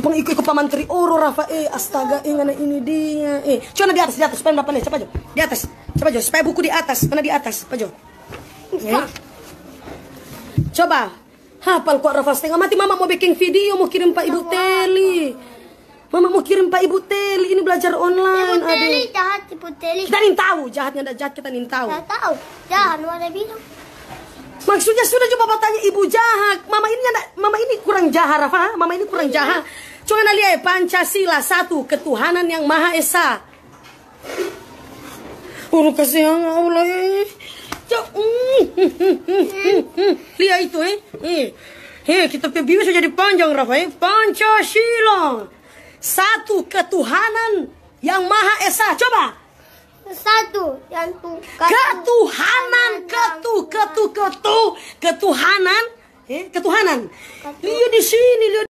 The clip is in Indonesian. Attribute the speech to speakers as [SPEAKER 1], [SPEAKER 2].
[SPEAKER 1] Cuma ikut paman tri oh, oro Rafa eh astaga eh ngana ini dia eh. Coba di atas di atas supaya bapak nih coba jo. Di atas. Coba jo supaya buku di atas. Mana di atas? Coba jo. Eh. Coba. Hafal kok Rafa setengah mati mama mau bikin video mau kirim Pak Ibu Teli. Mama mau kirim Pak Ibu Teli ini belajar online. Ibu Teli
[SPEAKER 2] jahat Ibu Teli. Kita nih tahu
[SPEAKER 1] jahatnya ada jahat kita nih tahu. Kita
[SPEAKER 2] tahu. Jahat ada bilang.
[SPEAKER 1] Maksudnya sudah coba tanya ibu jahat. Mama ini ada, mama ini kurang jahat Rafa. Mama ini kurang iya. jahat. Cuana liai Pancasila satu ketuhanan yang Maha Esa. Uru yang Allah eh. Mm, mm, mm, lihat itu eh. Eh, eh kita pergi jadi panjang Rafa eh. Pancasila. Satu ketuhanan yang Maha Esa. Coba.
[SPEAKER 2] Satu yang tu,
[SPEAKER 1] ketuhanan ketu ketu ketu ketuhanan eh ketuhanan. Lihat di sini lihat